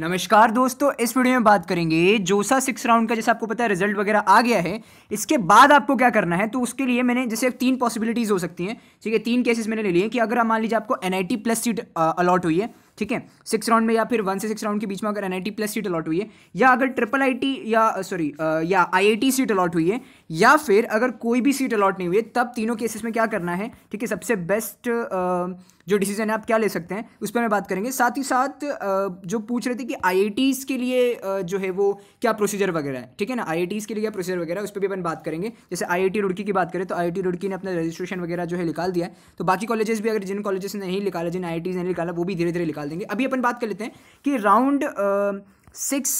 नमस्कार दोस्तों इस वीडियो में बात करेंगे जोसा सिक्स राउंड का जैसे आपको पता है रिजल्ट वगैरह आ गया है इसके बाद आपको क्या करना है तो उसके लिए मैंने जैसे तीन पॉसिबिलिटीज़ हो सकती हैं ठीक है तीन केसेस मैंने ले लिए कि अगर मान लीजिए आपको एन प्लस सीट अलॉट हुई है ठीक है सिक्स राउंड में या फिर वन से सिक्स राउंड के बीच में अगर एन प्लस सीट अलॉट हुई है या अगर ट्रिपल आई या सॉरी uh, uh, या आई सीट अलॉट हुई है या फिर अगर कोई भी सीट अलॉट नहीं हुई है तब तीनों केसेस में क्या करना है ठीक है सबसे बेस्ट uh, जो डिसीजन है आप क्या ले सकते हैं उस पर मैं बात करेंगे साथ ही साथ जो पूछ रहे थे कि आई के लिए जो है वो क्या प्रोसीजर वगैरह है ठीक है ना आई के लिए क्या प्रोसीजर वगैरह उस पर भी अपन बात करेंगे जैसे आई रुड़की की बात करें तो आई रुड़की ने अपना रजिस्ट्रेशन वगैरह जो है निकाल दिया तो बाकी कॉलेजेस भी अगर जिन कॉलेजेस ने नहीं निकाला जिन आई ने निकाला वो भी धीरे धीरे निकाल निकाल देंगे अभी अपन बात कर लेते हैं कि राउंड सिक्स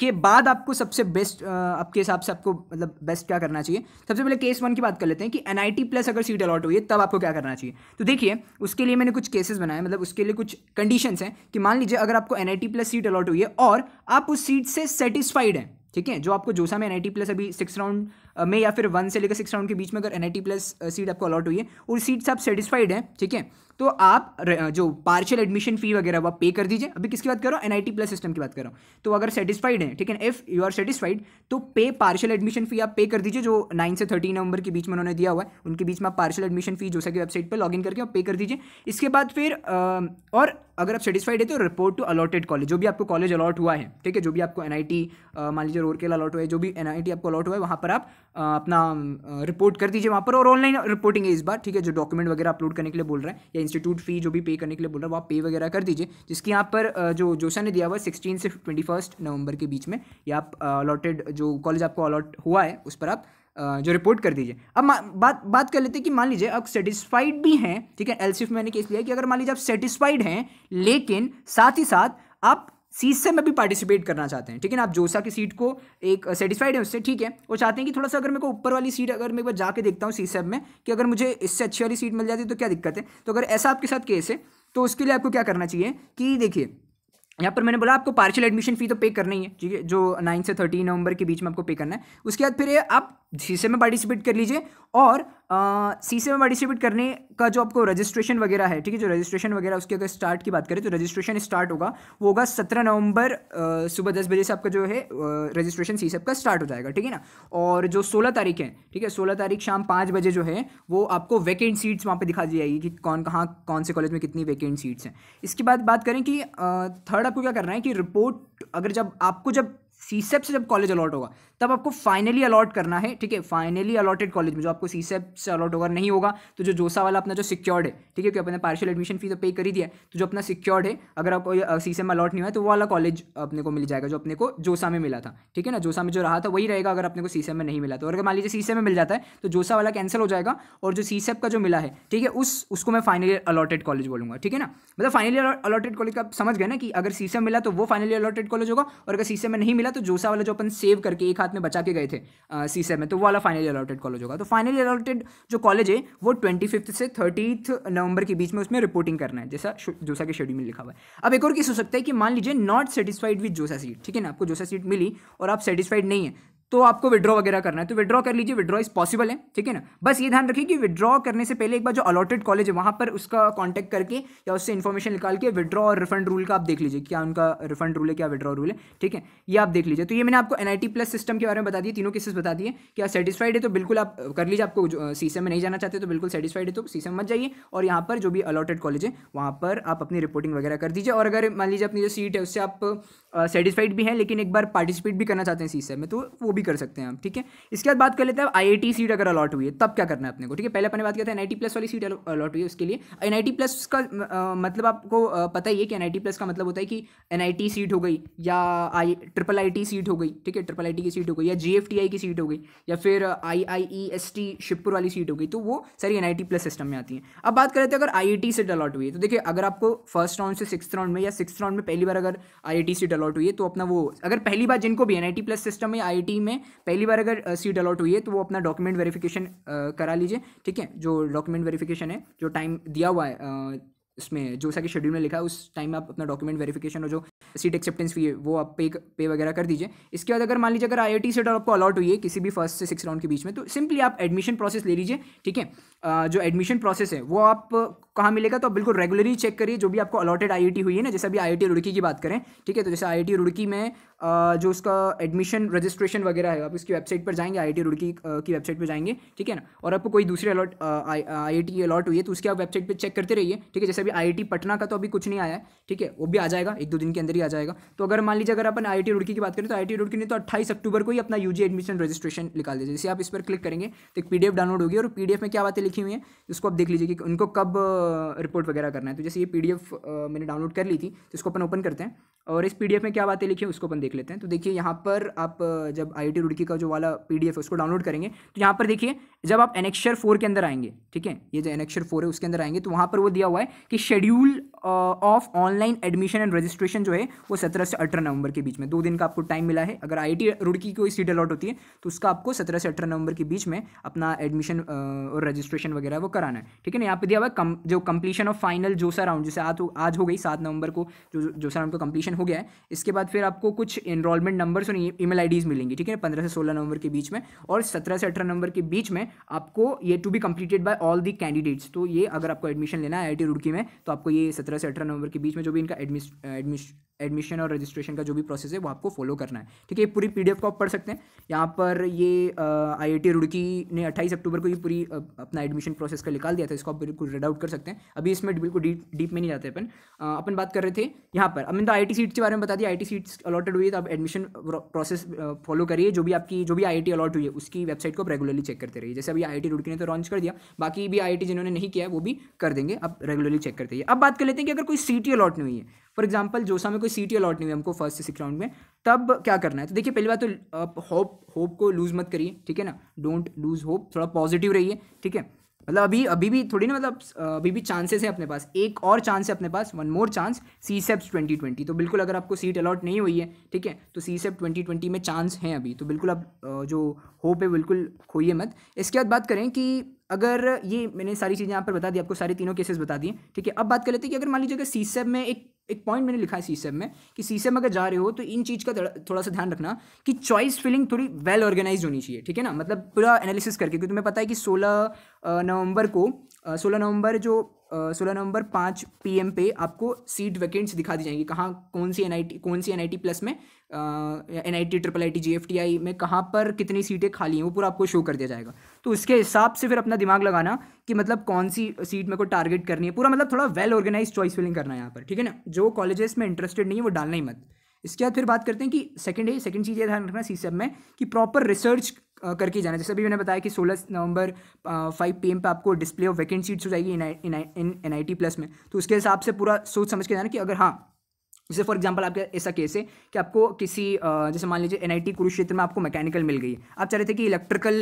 के बाद आपको सबसे बेस्ट आपके हिसाब से आपको मतलब बेस्ट क्या करना चाहिए सबसे पहले केस वन की बात कर लेते हैं कि एन प्लस अगर सीट अलॉट हुई है तब आपको क्या करना चाहिए तो देखिए उसके लिए मैंने कुछ केसेस बनाए मतलब उसके लिए कुछ कंडीशंस हैं कि मान लीजिए अगर आपको एन प्लस सीट अलॉट हुई है और आप उस सीट से सेटिस्फाइड हैं ठीक है जो आपको जोसा में एन प्लस अभी सिक्स राउंड में या फिर वन से लेकर सिक्स राउंड के बीच में अगर एन प्लस सीट आपको अलॉट हुई है और सीट से आप सेटिस्फाइड हैं ठीक है तो आप जो पार्शियल एडमिशन फी वगैरह वह पे कर दीजिए अभी किसकी बात कर रहा हूँ एनआईटी प्लस सिस्टम की बात कर रहा हूँ तो अगर सेटिस्फाइड है ठीक है इफ़ यू आर सेटिस्फाइड तो पे पार्शियल एडमिशन फी आप पे कर दीजिए जो नाइन से थर्टीन नवंबर के बीच में उन्होंने दिया हुआ है उनके बीच में आप पार्शियल एडमिशन फी जोसा की वेबसाइट पर लॉगिन करके आप पे कर दीजिए इसके बाद फिर और अगर आप सेटिस्फाइड है तो रिपोर्ट टू अलॉटेड कॉलेज जो भी आपको कॉलेज अलॉट हुआ है ठीक है जो भी आपको एन टी मान लीजिए रोरकेला अलॉट हुआ है जो भी टी आपको अलॉट हुआ है वहाँ पर आप अपना रिपोर्ट कर दीजिए वहाँ पर और ऑनलाइन रिपोर्टिंग है इस बार ठीक है जो डॉक्यूमेंट वगैरह अपलोड करने के लिए बोल रहे हैं या इंस्टीट्यूट फी जो भी पे करने के लिए बोल रहा है वो आप पे वगैरह कर दीजिए जिसकी यहाँ पर जो जोशा ने दिया हुआ सिक्सटीन से ट्वेंटी फर्स्ट नवंबर के बीच में या आप अलॉटेड जो कॉलेज आपको अलॉट हुआ है उस पर आप जो रिपोर्ट कर दीजिए अब बात बात कर लेते हैं कि मान लीजिए आप सेटिस्फाइड भी हैं ठीक है एल मैंने केस लिया कि अगर मान लीजिए आप सेटिस्फाइड हैं लेकिन साथ ही साथ आप सीट से में भी पार्टिसिपेट करना चाहते हैं ठीक है ना आप जोसा की सीट को एक सेटिस्फाइड है उससे ठीक है वो चाहते हैं कि थोड़ा सा अगर मेरे को ऊपर वाली सीट अगर मैं एक बार जाके देखता हूँ सी सेब में कि अगर मुझे इससे अच्छी वाली सीट मिल जाती तो क्या दिक्कत है तो अगर ऐसा आपके साथ केस है तो उसके लिए आपको क्या करना चाहिए कि देखिए यहाँ पर मैंने बोला आपको पार्शल एडमिशन फी तो पे करना ही है ठीक है जो नाइन से थर्टीन नवंबर के बीच में आपको पे करना है उसके बाद फिर आप शीशे में पार्टिसिपेट कर लीजिए और सी शीशे में पार्टिसिपेट करने का जो आपको रजिस्ट्रेशन वगैरह है ठीक है जो रजिस्ट्रेशन वगैरह उसके अगर स्टार्ट की बात करें तो रजिस्ट्रेशन स्टार्ट होगा वो होगा सत्रह नवंबर सुबह दस बजे से आपका जो है रजिस्ट्रेशन सी सब का स्टार्ट हो जाएगा ठीक है ना और जो सोलह तारीख है ठीक है सोलह तारीख शाम पाँच बजे जो है वो आपको वैकेंट सीट्स वहाँ पर दिखा दी जाएगी कि कौन कहाँ कौन से कॉलेज में कितनी वैकेंट सीट्स हैं इसके बाद बात करें कि थर्ड आपको क्या करना है कि रिपोर्ट अगर जब आपको जब सीसेप e से जब कॉलेज अलॉट होगा तब आपको फाइनली अलॉट करना है ठीक है फाइनली अलॉटेड कॉलेज में जो आपको सीसेप e से अलॉट होगा नहीं होगा तो जो जोसा वाला अपना जो सिक्योर्ड है ठीक है क्योंकि अपने पार्शियल एडमिशन फी तो पे कर ही दिया तो जो अपना सिक्योर्ड है अगर आपको सीसेप e में अलॉट नहीं हुआ तो वो वाला कॉलेज अपने को मिल जाएगा जो अपने को जोसा में मिला था ठीक है ना जोसा में जो रहा था वही रहेगा अगर अपने को सीसेप में नहीं मिला तो अगर मान लीजिए सीसेप में मिल जाता है तो जोसा वाला कैंसिल हो जाएगा और जो सीसेप का जो मिला है ठीक है उस उसको मैं फाइनली अलॉटेड कॉलेज बोलूँगा ठीक है ना मतलब फाइनली अलॉटेड कॉलेज का समझ गए ना कि अगर सीसेप मिला तो वो फाइनली अलॉटेड कॉलेज होगा और अगर सीसेप में नहीं मिला तो जोसा वाला जो अपन सेव करके एक हाथ में बचा के गए थे सी में तो वो वाला फाइनली अलॉटेड कॉलेज होगा तो फाइनली अलॉटेड जो कॉलेज है वो ट्वेंटी से थर्टी नवंबर के बीच में उसमें रिपोर्टिंग करना है जैसा जोसा के शेड्यूल में लिखा हुआ है अब एक और केस हो सकता है कि मान लीजिए not satisfied with JoSAA seat ठीक है ना आपको जोसा सीट मिली और आप सेटिस्फाइड नहीं है तो आपको विड्रॉ वगैरह करना है तो विड्रॉ कर लीजिए विड्रॉ इज पॉसिबल है ठीक है ना बस ये ध्यान रखिए कि विड्रॉ करने से पहले एक बार जो अलॉटेड कॉलेज है वहाँ पर उसका कॉन्टैक्ट करके या उससे इन्फॉर्मेशन निकाल के विड्रॉ और रिफंड रूल का आप देख लीजिए क्या उनका रिफंड रूल है क्या विड्रॉ रूल है ठीक है ये आप देख लीजिए तो ये मैंने आपको एन प्लस सिस्टम के बारे में बता दिए तीनों केसेस बता दिए क्या सेटिस्फाइड है तो बिल्कुल आप कर लीजिए आपको सी में नहीं जाना चाहते तो बिल्कुल सेटिस्फाइड है तो सीसम मत जाइए और यहाँ पर जो भी अलॉटेड कॉलेज है वहाँ पर आप अपनी रिपोर्टिंग वगैरह कर दीजिए और अगर मान लीजिए अपनी जो सीट है उससे आप सेटिसफाइड भी हैं लेकिन एक बार पार्टिसिपेट भी करना चाहते हैं सीसम में तो वो भी भी कर सकते हैं हम ठीक है इसके बाद बात कर लेते हैं आई आई टी सीट अगर अलॉट हुई है तब क्या करना है अपने को ठीक है पहले अपने बात करते हैं एन प्लस वाली सीट अलॉट हुई है उसके लिए एन प्लस का मतलब आपको पता ही है कि एन प्लस का मतलब होता है कि एन सीट हो गई या आई ट्रिपल आई सीट हो गई ठीक है ट्रिपल आई की सीट हो गई या जी की सीट हो गई या फिर I I E S T Shibpur वाली सीट हो गई तो वो सारी एन प्लस सिस्टम में आती है अब बात कर लेते हैं अगर आई आई सीट अलॉट हुई है तो देखिए अगर आपको फर्स्ट राउंड से सिक्स राउंड में या सिक्स राउंड में पहली बार अगर I I T seat allot हुई है तो अपना वो अगर पहली बार जिनको भी एन प्लस सिस्टम में आई में में पहली बार अगर सीट अलॉट हुई है तो वो अपना डॉक्यूमेंट वेरिफिकेशन करा लीजिए ठीक है जो डॉक्यूमेंट वेरिफिकेशन है जो टाइम दिया हुआ है इसमें जो सा कि शेड्यूल में लिखा है उस टाइम में आप अपना डॉक्यूमेंट वेरिफिकेशन और जो सीट एक्सेप्टेंस फी है वो आप पे पे वगैरह कर दीजिए इसके बाद अगर मान लीजिए अगर आई आई सीट आपको अलॉट हुई है किसी भी फर्स्ट से सिक्स राउंड के बीच में तो सिंपली आप एडमिशन प्रोसेस ले लीजिए ठीक है जो एडमिशन प्रोसेस है वो आप कहाँ मिलेगा तो बिल्कुल रेगुलरली चेक करिए जो भी आपको अलॉटेड आई हुई है ना जैसे अभी आई रुड़की की बात करें ठीक है तो जैसे आई रुड़की में जो उसका एडमिशन रजिस्ट्रेशन वगैरह है आप उसकी वेबसाइट पर जाएंगे आई रुड़की की वेबसाइट पर जाएंगे ठीक है ना और आपको कोई दूसरी अलॉट आई टी अलॉट हुई है तो उसकी आप वेबसाइट पर चेक करते रहिए ठीक है जैसे अभी आई पटना का तो अभी कुछ नहीं आया है ठीक है वो भी आ जाएगा एक दो दिन के अंदर ही आ जाएगा तो अगर मान लीजिए अगर अपन आई रुड़की की बात करें तो आई रुड़की ने तो अट्ठाईस अक्टूबर को ही अपना यू एडमिशन रजिस्ट्रेशन निकाल दीजिए जैसे आप इस पर क्लिक करेंगे तो एक पी डाउनलोड होगी और पी में क्या बातें लिखी हुई हैं उसको आप देख लीजिए कि उनको कब रिपोर्ट वगैरह करना है तो जैसे ये पी मैंने डाउनलोड कर ली थी तो इसको अपन ओपन करते हैं और इस पी में क्या बातें लिखी है उसको अपन देख लेते हैं तो देखिए यहाँ पर आप जब आई रुड़की का जो वाला पी है उसको डाउनलोड करेंगे तो यहाँ पर देखिए जब आप एनेक्शर फोर के अंदर आएंगे ठीक है ये जो एनेक्शर फोर है उसके अंदर आएंगे तो वहाँ पर वो दिया हुआ है कि schedule of online admission and registration जो है वो सत्रह से अठारह नवंबर के बीच में दो दिन का आपको टाइम मिला है अगर आई रुड़की कोई सीट अलॉट होती है तो उसका आपको सत्रह से अठारह नवंबर के बीच में अपना एडमिशन और रजिस्ट्रेशन वगैरह वो कराना है ठीक है ना यहाँ पर दिया हुआ है जो completion of final JoSAA round जैसे आज आज हो गई सात नवंबर को जो जोसा राउंड का कंप्लीशन हो गया है इसके बाद फिर आपको कुछ इनरोलमेंट नंबर्स और ईमेल e- आईडीज मिलेंगी ठीक है पंद्रह से सोलह नवंबर के बीच में और सत्रह से अठारह नवंबर के बीच में आपको ये to be completed by all the candidates तो ये अगर आपको एडमिशन लेना है आई रुड़की में तो आपको ये सत्रह से अठारह नवंबर के बीच में जो भी इनका एडमिश एडमिशन और रजिस्ट्रेशन का जो भी प्रोसेस है वो आपको फॉलो करना है ठीक है ये पूरी पीडीएफ को आप पढ़ सकते हैं यहाँ पर ये आईआईटी रुड़की ने 28 अक्टूबर को ये पूरी अपना एडमिशन प्रोसेस का निकाल दिया था इसको आप बिल्कुल रेड आउट कर सकते हैं अभी इसमें बिल्कुल डीप डीप में नहीं जाते अपन अपन बात कर रहे थे यहाँ पर अब मैंने तो आई सीट के बारे में बता दिया आई सीट्स अलॉटेड हुई है तो आप एडमिशन प्रोसेस फॉलो करिए जो भी आपकी जो भी आई अलॉट हुई है उसकी वेबसाइट को रेगुलरली चेक करते रहिए जैसे अभी आई रुड़की ने तो लॉन्च कर दिया बाकी भी आई जिन्होंने नहीं किया वो भी कर देंगे आप रेगुलरली चेक करते रहिए अब बात कर लेते हैं कि अगर कोई सीट अलॉट नहीं हुई है फॉर एग्जाम्पल जो में कोई सीटी अलॉट नहीं हुई हमको फर्स्ट से सिक्स राउंड में तब क्या करना है तो देखिए पहली बात तो आप होप होप को लूज़ मत करिए ठीक है ना डोंट लूज़ होप थोड़ा पॉजिटिव रहिए ठीक है मतलब अभी अभी भी थोड़ी ना मतलब अभी भी चांसेस है अपने पास एक और चांस है अपने पास one more chance CSAB twenty twenty तो बिल्कुल अगर आपको सीट अलॉट नहीं हुई है ठीक है तो सी सेप ट्वेंटी ट्वेंटी में चांस हैं अभी तो बिल्कुल आप जो होप है बिल्कुल खोइए मत इसके बाद बात करें कि अगर ये मैंने सारी चीज़ें यहाँ पर बता दी आपको सारे तीनों केसेस बता दिए ठीक है अब बात कर लेते हैं कि अगर मान लीजिए अगर सी सेप में एक एक पॉइंट मैंने लिखा है सीसेम e में कि सीसेम e अगर जा रहे हो तो इन चीज़ का थोड़ा सा ध्यान रखना कि चॉइस फिलिंग थोड़ी वेल ऑर्गेनाइज होनी चाहिए ठीक है ना मतलब पूरा एनालिसिस करके क्योंकि तुम्हें पता है कि सोलह नवंबर को सोलह नवंबर जो सोलह नवंबर पाँच पी पे आपको सीट वैकेंट्स दिखा दी जाएंगी कहाँ कौन सी एन कौन सी एन प्लस में N T triple I T में कहाँ पर कितनी सीटें खाली हैं वो पूरा आपको शो कर दिया जाएगा तो उसके हिसाब से फिर अपना दिमाग लगाना कि मतलब कौन सी सीट मेरे को टारगेट करनी है पूरा मतलब थोड़ा वेल ऑर्गेनाइज चॉइस फिलिंग करना है यहाँ पर ठीक है ना जो कॉलेजेस में इंटरेस्टेड नहीं है वो डालना ही मत इसके बाद फिर बात करते हैं कि सेकंड है सेकंड चीज़ ये ध्यान रखना सी सब में कि प्रॉपर रिसर्च करके जाना जैसे अभी मैंने बताया कि 16 नवंबर फाइव पी पे आपको डिस्प्ले ऑफ वैकेंट सीट्स हो जाएगी इन एन आई टी प्लस में तो उसके हिसाब से पूरा सोच समझ के जाना कि अगर हाँ जैसे फॉर एग्जांपल आपका ऐसा केस है कि आपको किसी जैसे मान लीजिए एनआईटी कुरुक्षेत्र में आपको मैकेनिकल मिल गई है आप चाह रहे थे कि इलेक्ट्रिकल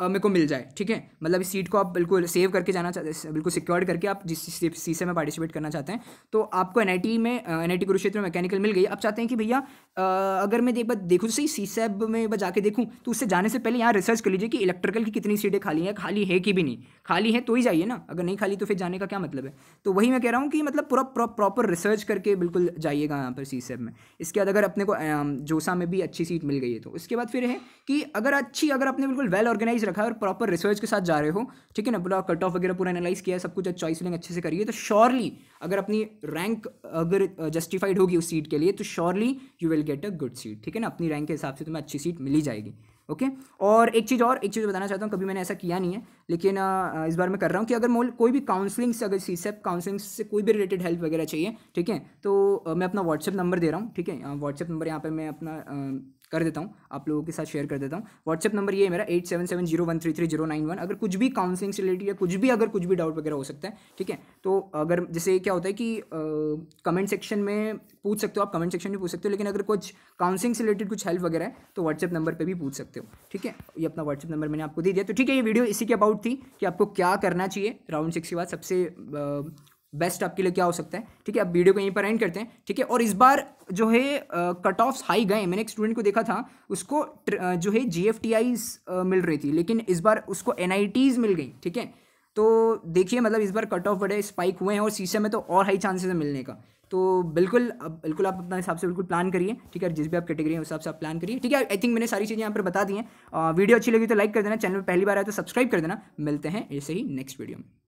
मेरे को मिल जाए ठीक है मतलब इस सीट को आप बिल्कुल सेव करके जाना चाहते बिल्कुल सिक्योर्ड करके आप जिस सीसे में पार्टिसिपेट करना चाहते हैं तो आपको एन में एन कुरुक्षेत्र में मैकेनिकल मिल गई आप चाहते हैं कि भैया अगर मैं एक बार देखूँ सही सी सैब e में जाके देखूँ तो उससे जाने से पहले यहाँ रिसर्च कर लीजिए कि इलेक्ट्रिकल की कितनी सीटें खाली हैं खाली है कि भी नहीं खाली है तो ही जाइए ना अगर नहीं खाली तो फिर जाने का क्या मतलब है तो वही मैं कह रहा हूँ कि मतलब पूरा प्रॉपर रिसर्च करके बिल्कुल जाइएगा यहाँ पर सी सैब e में इसके बाद अगर अपने को जोसा में भी अच्छी सीट मिल गई है तो उसके बाद फिर है कि अगर अच्छी अगर आपने बिल्कुल वेल ऑर्गेनाइज रखा है और प्रॉपर रिसर्च के साथ जा रहे हो ठीक है ना पूरा कट ऑफ वगैरह पूरा एनालाइज किया है सब कुछ चॉइस लेंगे अच्छे से करिए तो श्योरली अगर अपनी रैंक अगर जस्टिफाइड होगी उस सीट के लिए तो surely you will get a good seat ठीक है ना अपनी रैंक के हिसाब से तुम्हें अच्छी सीट मिली जाएगी ओके okay? और एक चीज़ और एक चीज़ बताना चाहता हूँ कभी मैंने ऐसा किया नहीं है लेकिन इस बार मैं कर रहा हूँ कि अगर मोल कोई भी काउंसलिंग से अगर सी काउंसलिंग से कोई भी रिलेटेड हेल्प वगैरह चाहिए ठीक है तो मैं अपना व्हाट्सअप नंबर दे रहा हूँ ठीक है व्हाट्सअप नंबर यहाँ पर मैं अपना आ, कर देता हूँ आप लोगों के साथ शेयर कर देता हूँ व्हाट्सअप नंबर ये है मेरा eight seven seven zero one three three zero nine one अगर कुछ भी काउंसलिंग से रिलेटेड या कुछ भी अगर कुछ भी डाउट वगैरह हो सकता है ठीक है तो अगर जैसे क्या होता है कि कमेंट सेक्शन में पूछ सकते हो आप कमेंट सेक्शन में पूछ सकते हो लेकिन अगर कुछ काउंसलिंग से रिलेटेड कुछ हेल्प वगैरह है तो व्हाट्सअप नंबर पर भी पूछ सकते हो ठीक है ये अपना व्हाट्सएप नंबर मैंने आपको दे दिया तो ठीक है ये वीडियो इसी के अबाउट थी कि आपको क्या करना चाहिए राउंड सिक्स के बाद सबसे बेस्ट आपके लिए क्या हो सकता है ठीक है अब वीडियो को यहीं पर एंड करते हैं ठीक है और इस बार जो है कट ऑफ हाई गए मैंने एक स्टूडेंट को देखा था उसको जो है जी uh, मिल रही थी लेकिन इस बार उसको एन मिल गई ठीक है तो देखिए मतलब इस बार कट ऑफ बड़े स्पाइक हुए हैं और शीशे में तो और हाई चांसेस है मिलने का तो बिल्कुल अब बिल्कुल आप अपने हिसाब से बिल्कुल प्लान करिए ठीक है जिस भी आप कैटेगरी है उस हिसाब से आप प्लान करिए ठीक है आई थिंक मैंने सारी चीज़ें यहाँ पर बता दी हैं वीडियो अच्छी लगी तो लाइक कर देना चैनल पर पहली बार आया तो सब्सक्राइब कर देना मिलते हैं ऐसे ही नेक्स्ट वीडियो में